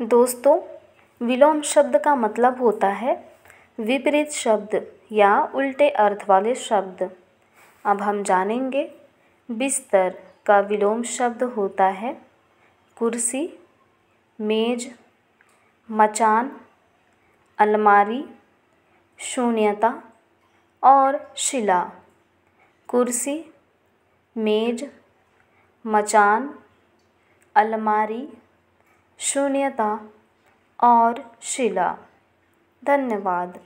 दोस्तों विलोम शब्द का मतलब होता है विपरीत शब्द या उल्टे अर्थ वाले शब्द अब हम जानेंगे बिस्तर का विलोम शब्द होता है कुर्सी मेज मचान अलमारी शून्यता और शिला कुर्सी मेज मचान अलमारी शून्यता और शिला धन्यवाद